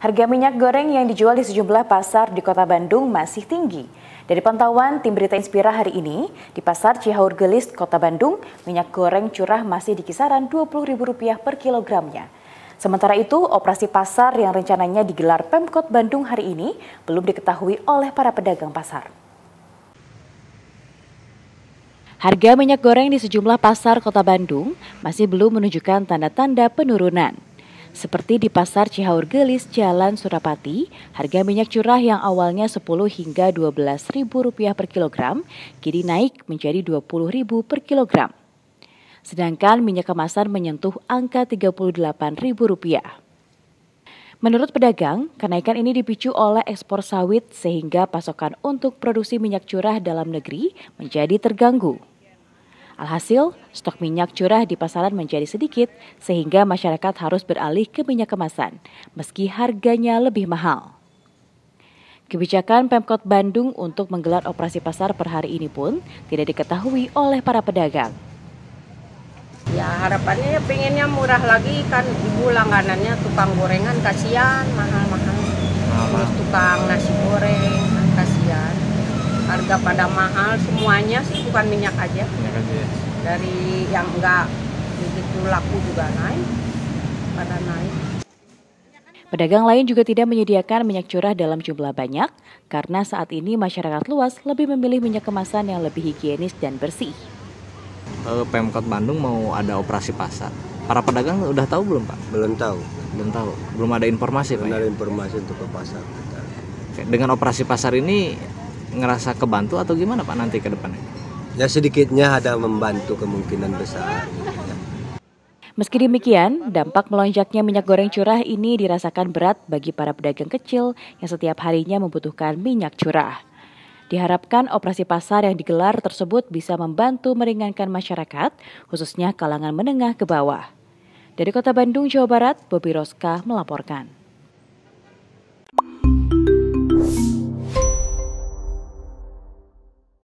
Harga minyak goreng yang dijual di sejumlah pasar di kota Bandung masih tinggi. Dari pantauan tim berita Inspira hari ini, di pasar Cihaur Gelis, kota Bandung, minyak goreng curah masih di kisaran Rp20.000 per kilogramnya. Sementara itu, operasi pasar yang rencananya digelar Pemkot Bandung hari ini belum diketahui oleh para pedagang pasar. Harga minyak goreng di sejumlah pasar kota Bandung masih belum menunjukkan tanda-tanda penurunan. Seperti di pasar Cihaur Gelis, Jalan Surapati, harga minyak curah yang awalnya 10 hingga 12 ribu rupiah per kilogram, kini naik menjadi 20 ribu per kilogram. Sedangkan minyak kemasan menyentuh angka 38 ribu rupiah. Menurut pedagang, kenaikan ini dipicu oleh ekspor sawit sehingga pasokan untuk produksi minyak curah dalam negeri menjadi terganggu. Alhasil, stok minyak curah di pasaran menjadi sedikit sehingga masyarakat harus beralih ke minyak kemasan meski harganya lebih mahal. Kebijakan Pemkot Bandung untuk menggelar operasi pasar per hari ini pun tidak diketahui oleh para pedagang. Ya harapannya ya pengennya murah lagi kan ibu langganannya tukang gorengan kasihan mahal-mahal. Terus tukang nasi goreng harga pada mahal semuanya sih bukan minyak aja. Minyak aja ya. Dari yang enggak begitu laku juga naik, pada naik. Pedagang lain juga tidak menyediakan minyak curah dalam jumlah banyak karena saat ini masyarakat luas lebih memilih minyak kemasan yang lebih higienis dan bersih. Eh, Pemkot Bandung mau ada operasi pasar. Para pedagang udah tahu belum Pak? Belum tahu. Belum tahu. Belum ada informasi belum Pak. Belum ya? ada ya? informasi untuk ke pasar. Dengan operasi pasar ini ngerasa kebantu atau gimana Pak nanti ke depannya? Ya sedikitnya ada membantu kemungkinan besar. Meski demikian, dampak melonjaknya minyak goreng curah ini dirasakan berat bagi para pedagang kecil yang setiap harinya membutuhkan minyak curah. Diharapkan operasi pasar yang digelar tersebut bisa membantu meringankan masyarakat, khususnya kalangan menengah ke bawah. Dari Kota Bandung, Jawa Barat, Bobi Roska melaporkan.